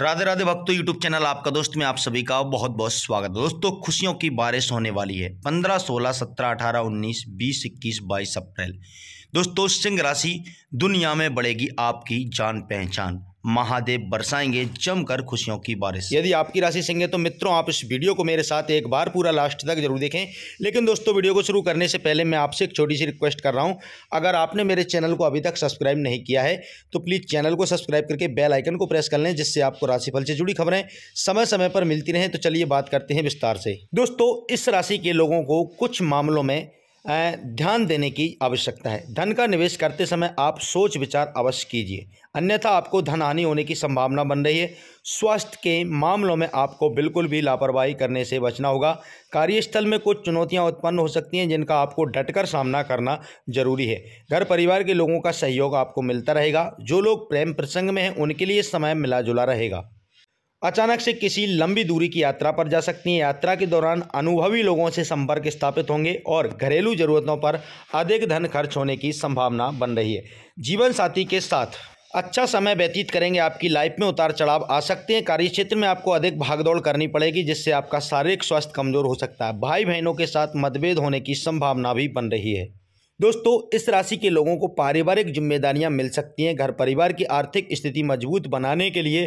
राधे राधे भक्तों YouTube channel आपका दोस्त में आप सभी का बहुत बहुत स्वागत दोस्तों खुशियों की बारिश होने वाली है 15, 16, 17, 18, 19, 20, 21, 22 अप्रैल दोस्तों सिंह राशि दुनिया में बढ़ेगी आपकी जान पहचान महादेव बरसाएंगे जमकर खुशियों की बारिश यदि आपकी राशि सिंह है तो मित्रों आप इस वीडियो को मेरे साथ एक बार पूरा लास्ट तक जरूर देखें लेकिन दोस्तों वीडियो को शुरू करने से पहले मैं आपसे एक छोटी सी रिक्वेस्ट कर रहा हूं अगर आपने मेरे चैनल को अभी तक सब्सक्राइब नहीं किया है तो प्लीज़ चैनल को सब्सक्राइब करके बेल आइकन को प्रेस कर लें जिससे आपको राशिफल से जुड़ी खबरें समय समय पर मिलती रहें तो चलिए बात करते हैं विस्तार से दोस्तों इस राशि के लोगों को कुछ मामलों में ध्यान देने की आवश्यकता है धन का निवेश करते समय आप सोच विचार अवश्य कीजिए अन्यथा आपको धन हानि होने की संभावना बन रही है स्वास्थ्य के मामलों में आपको बिल्कुल भी लापरवाही करने से बचना होगा कार्यस्थल में कुछ चुनौतियां उत्पन्न हो सकती हैं जिनका आपको डटकर सामना करना जरूरी है घर परिवार के लोगों का सहयोग आपको मिलता रहेगा जो लोग प्रेम प्रसंग में हैं उनके लिए समय मिला जुला रहेगा अचानक से किसी लंबी दूरी की यात्रा पर जा सकती हैं यात्रा के दौरान अनुभवी लोगों से संपर्क स्थापित होंगे और घरेलू जरूरतों पर अधिक धन खर्च होने की संभावना बन रही है जीवन साथी के साथ अच्छा समय व्यतीत करेंगे आपकी लाइफ में उतार चढ़ाव आ सकते हैं कार्य क्षेत्र में आपको अधिक भागदौड़ करनी पड़ेगी जिससे आपका शारीरिक स्वास्थ्य कमजोर हो सकता है भाई बहनों के साथ मतभेद होने की संभावना भी बन रही है दोस्तों इस राशि के लोगों को पारिवारिक जिम्मेदारियां मिल सकती हैं घर परिवार की आर्थिक स्थिति मजबूत बनाने के लिए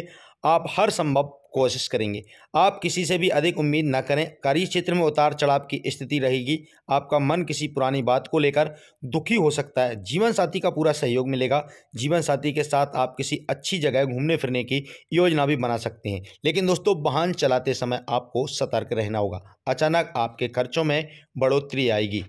आप हर संभव कोशिश करेंगे आप किसी से भी अधिक उम्मीद ना करें कार्य क्षेत्र में उतार चढ़ाव की स्थिति रहेगी आपका मन किसी पुरानी बात को लेकर दुखी हो सकता है जीवन साथी का पूरा सहयोग मिलेगा जीवन साथी के साथ आप किसी अच्छी जगह घूमने फिरने की योजना भी बना सकते हैं लेकिन दोस्तों वाहन चलाते समय आपको सतर्क रहना होगा अचानक आपके खर्चों में बढ़ोतरी आएगी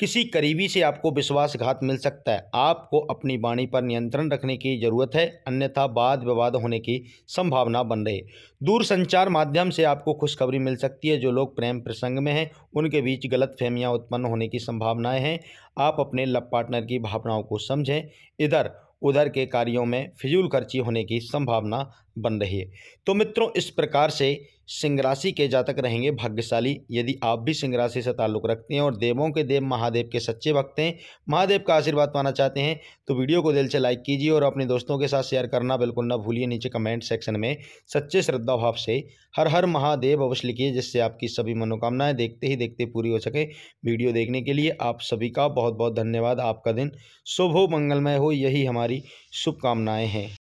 किसी करीबी से आपको विश्वासघात मिल सकता है आपको अपनी वाणी पर नियंत्रण रखने की जरूरत है अन्यथा वाद विवाद होने की संभावना बन रही दूर संचार माध्यम से आपको खुशखबरी मिल सकती है जो लोग प्रेम प्रसंग में हैं उनके बीच गलत फहमियाँ उत्पन्न होने की संभावनाएं हैं आप अपने लव पार्टनर की भावनाओं को समझें इधर उधर के कार्यों में फिजूल खर्ची होने की संभावना बन रही है तो मित्रों इस प्रकार से सिंह राशि के जातक रहेंगे भाग्यशाली यदि आप भी सिंह राशि से ताल्लुक़ रखते हैं और देवों के देव महादेव के सच्चे भक्त हैं महादेव का आशीर्वाद पाना चाहते हैं तो वीडियो को दिल से लाइक कीजिए और अपने दोस्तों के साथ शेयर करना बिल्कुल ना भूलिए नीचे कमेंट सेक्शन में सच्चे श्रद्धा भाव से हर हर महादेव अवश्य लिखिए जिससे आपकी सभी मनोकामनाएँ देखते ही देखते पूरी हो सके वीडियो देखने के लिए आप सभी का बहुत बहुत धन्यवाद आपका दिन शुभ हो मंगलमय हो यही हमारी शुभकामनाएँ हैं